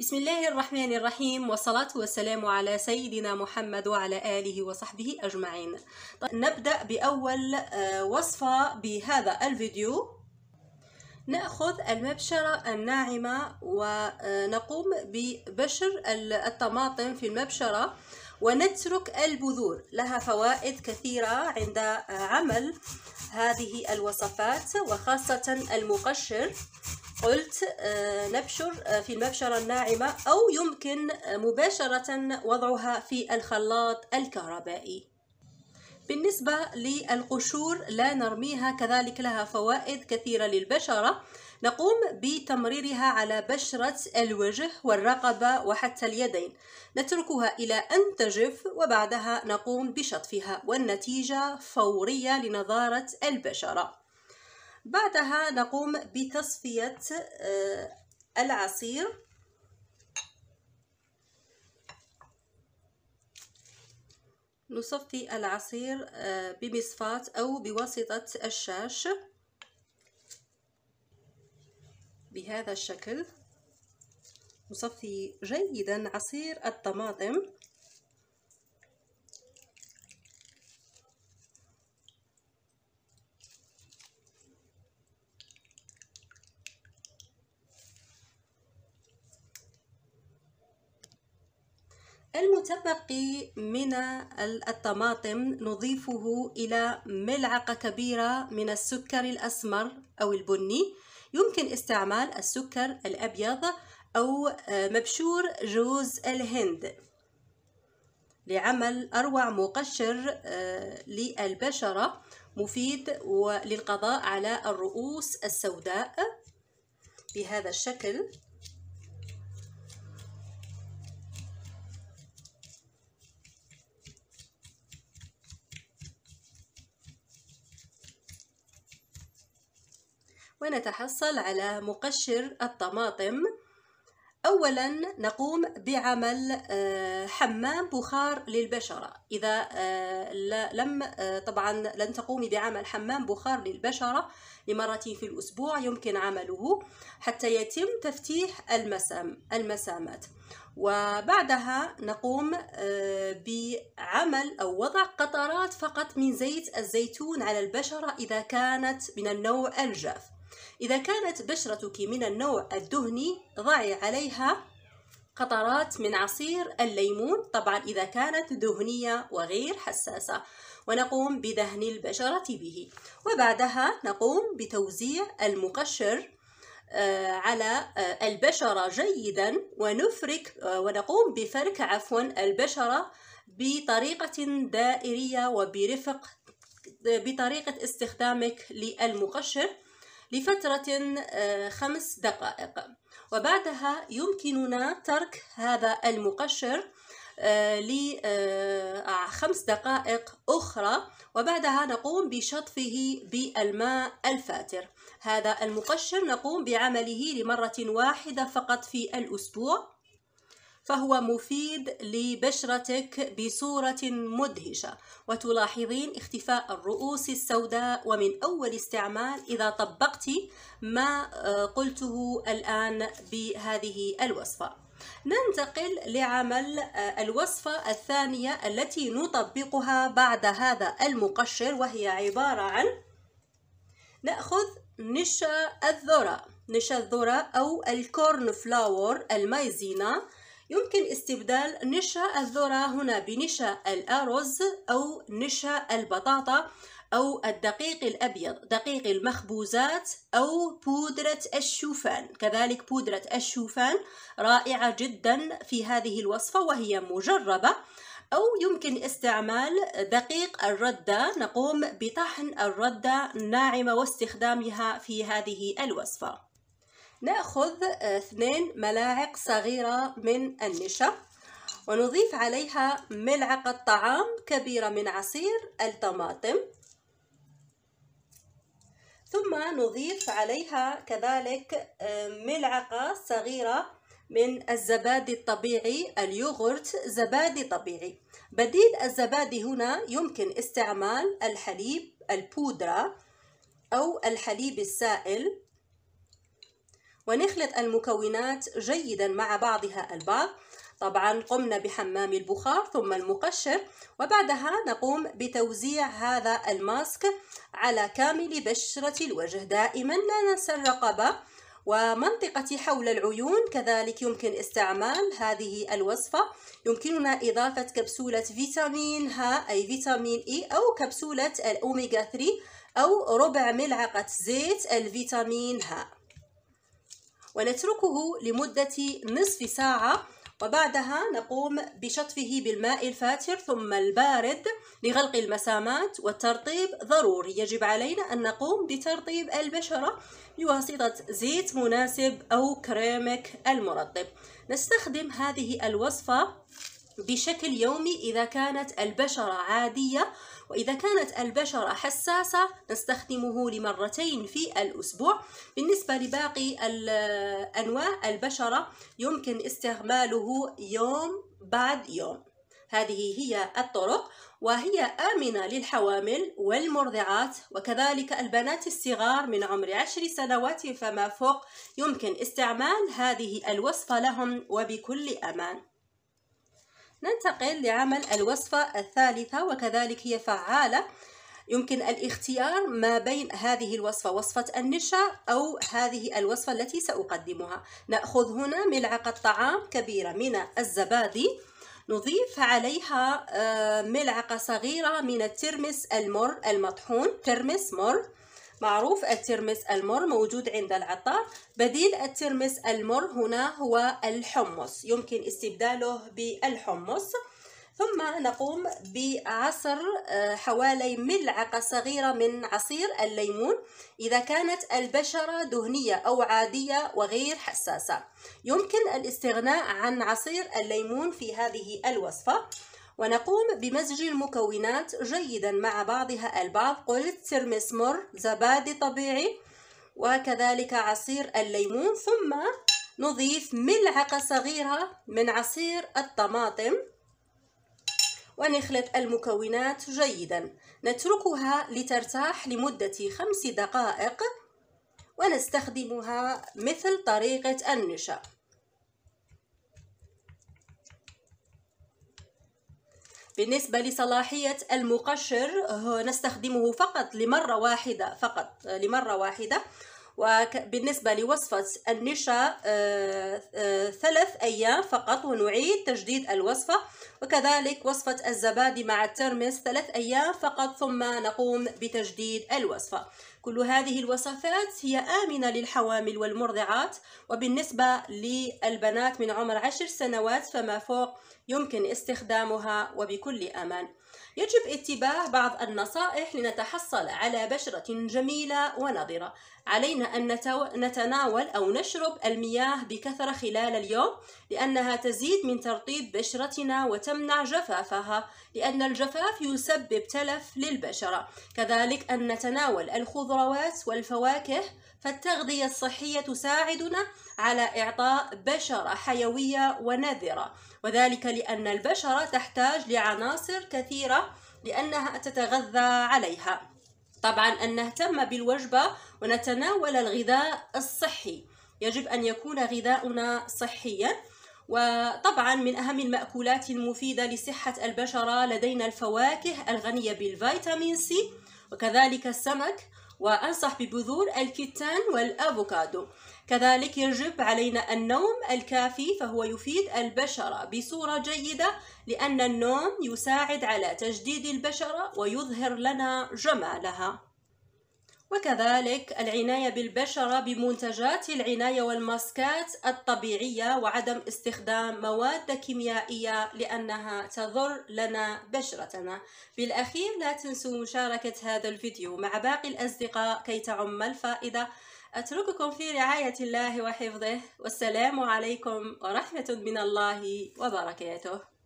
بسم الله الرحمن الرحيم والصلاة والسلام على سيدنا محمد وعلى آله وصحبه أجمعين طيب نبدأ بأول آه، وصفة بهذا الفيديو نأخذ المبشرة الناعمة ونقوم ببشر الطماطم في المبشرة ونترك البذور لها فوائد كثيرة عند آه، عمل هذه الوصفات وخاصة المقشر قلت آه، نبشر آه، في المبشرة الناعمة أو يمكن آه، مباشرة وضعها في الخلاط الكهربائي بالنسبة للقشور لا نرميها كذلك لها فوائد كثيرة للبشرة نقوم بتمريرها على بشرة الوجه والرقبة وحتى اليدين نتركها إلى أن تجف وبعدها نقوم بشطفها والنتيجة فورية لنضارة البشرة بعدها نقوم بتصفية آه، العصير نصفي العصير آه، بمصفاة أو بواسطة الشاش بهذا الشكل نصفي جيدا عصير الطماطم المتبقي من الطماطم نضيفه إلى ملعقة كبيرة من السكر الأسمر أو البني يمكن استعمال السكر الأبيض أو آه، مبشور جوز الهند لعمل أروع مقشر آه، للبشرة مفيد وللقضاء على الرؤوس السوداء بهذا الشكل ونتحصل على مقشر الطماطم أولا نقوم بعمل آه، حمام بخار للبشرة إذا آه، لم آه، طبعا لن تقومي بعمل حمام بخار للبشرة لمرة في الأسبوع يمكن عمله حتى يتم تفتيح المسام المسامات وبعدها نقوم بعمل أو وضع قطرات فقط من زيت الزيتون على البشرة إذا كانت من النوع الجاف إذا كانت بشرتك من النوع الدهني ضعي عليها قطرات من عصير الليمون طبعا إذا كانت دهنية وغير حساسة ونقوم بدهن البشرة به وبعدها نقوم بتوزيع المقشر آه، على آه، البشرة جيدا ونفرك آه، ونقوم بفرك عفوا البشرة بطريقة دائرية وبرفق بطريقة استخدامك للمقشر لفترة آه، خمس دقائق وبعدها يمكننا ترك هذا المقشر آه، لخمس آه، دقائق أخرى وبعدها نقوم بشطفه بالماء الفاتر هذا المقشر نقوم بعمله لمرة واحدة فقط في الأسبوع فهو مفيد لبشرتك بصورة مدهشة وتلاحظين اختفاء الرؤوس السوداء ومن أول استعمال إذا طبقت ما آه، قلته الآن بهذه الوصفة ننتقل لعمل آه، الوصفة الثانية التي نطبقها بعد هذا المقشر وهي عبارة عن نأخذ نشا الذرة نشا الذرة أو الكورن فلاور المايزينا يمكن استبدال نشا الذرة هنا بنشا الأرز أو نشا البطاطا أو الدقيق الأبيض دقيق المخبوزات أو بودرة الشوفان كذلك بودرة الشوفان رائعة جدا في هذه الوصفة وهي مجربة أو يمكن استعمال دقيق الردة نقوم بطحن الردة الناعمة واستخدامها في هذه الوصفة نأخذ آه، اثنين ملاعق صغيرة من النشا ونضيف عليها ملعقة طعام كبيرة من عصير الطماطم ثم نضيف عليها كذلك آه، ملعقة صغيرة من الزبادي الطبيعي اليوغورت زبادي طبيعي بديل الزبادي هنا يمكن استعمال الحليب البودرة أو الحليب السائل ونخلط المكونات جيدا مع بعضها البعض طبعا قمنا بحمام البخار ثم المقشر وبعدها نقوم بتوزيع هذا الماسك على كامل بشرة الوجه دائما لا ننسى الرقبة ومنطقة حول العيون كذلك يمكن استعمال هذه الوصفة يمكننا إضافة كبسولة فيتامين ها أي فيتامين إي أو كبسولة الأوميغا 3 أو ربع ملعقة زيت الفيتامين ها ونتركه لمدة نصف ساعة وبعدها نقوم بشطفه بالماء الفاتر ثم البارد لغلق المسامات والترطيب ضروري يجب علينا أن نقوم بترطيب البشرة بواسطة زيت مناسب أو كريمك المرطب نستخدم هذه الوصفة بشكل يومي إذا كانت البشرة عادية وإذا كانت البشرة حساسة نستخدمه لمرتين في الأسبوع بالنسبة لباقي أنواع البشرة يمكن استعماله يوم بعد يوم هذه هي الطرق وهي آمنة للحوامل والمرضعات وكذلك البنات الصغار من عمر عشر سنوات فما فوق يمكن استعمال هذه الوصفة لهم وبكل أمان ننتقل لعمل الوصفة الثالثة وكذلك هي فعالة يمكن الاختيار ما بين هذه الوصفة وصفة النشا أو هذه الوصفة التي سأقدمها نأخذ هنا ملعقة طعام كبيرة من الزبادي نضيف عليها آه، ملعقة صغيرة من الترمس المر المطحون ترمس مر معروف الترمس المر موجود عند العطار بديل الترمس المر هنا هو الحمص يمكن استبداله بالحمص ثم نقوم بعصر آه، حوالي ملعقة صغيرة من عصير الليمون إذا كانت البشرة دهنية أو عادية وغير حساسة يمكن الاستغناء عن عصير الليمون في هذه الوصفة ونقوم بمزج المكونات جيدا مع بعضها البعض قلت ترمس مر زبادي طبيعي وكذلك عصير الليمون ثم نضيف ملعقة صغيرة من عصير الطماطم ونخلط المكونات جيدا نتركها لترتاح لمدة خمس دقائق ونستخدمها مثل طريقة النشا بالنسبة لصلاحية المقشر آه، نستخدمه فقط لمرة واحدة فقط آه، لمرة واحدة وبالنسبة لوصفة النشا آه، آه، ثلاث أيام فقط ونعيد تجديد الوصفة وكذلك وصفة الزبادي مع الترمس ثلاث أيام فقط ثم نقوم بتجديد الوصفة كل هذه الوصفات هي آمنة للحوامل والمرضعات وبالنسبة للبنات من عمر عشر سنوات فما فوق يمكن استخدامها وبكل أمان يجب اتباع بعض النصائح لنتحصل على بشرة جميلة ونضرة علينا أن نتناول أو نشرب المياه بكثرة خلال اليوم لأنها تزيد من ترطيب بشرتنا وتمنع جفافها لأن الجفاف يسبب تلف للبشرة كذلك أن نتناول الخضروات والفواكه فالتغذية الصحية تساعدنا على إعطاء بشرة حيوية ونذرة وذلك لأن البشرة تحتاج لعناصر كثيرة لأنها تتغذى عليها طبعا أن نهتم بالوجبة ونتناول الغذاء الصحي يجب أن يكون غذاؤنا صحيا وطبعا من أهم المأكولات المفيدة لصحة البشرة لدينا الفواكه الغنية بالفيتامين سي وكذلك السمك وأنصح ببذور الكتان والأفوكادو كذلك يجب علينا النوم الكافي فهو يفيد البشرة بصورة جيدة لأن النوم يساعد على تجديد البشرة ويظهر لنا جمالها وكذلك العناية بالبشرة بمنتجات العناية والماسكات الطبيعية وعدم استخدام مواد كيميائية لأنها تضر لنا بشرتنا بالأخير لا تنسوا مشاركة هذا الفيديو مع باقي الأصدقاء كي تعم الفائدة أترككم في رعاية الله وحفظه والسلام عليكم ورحمة من الله وبركاته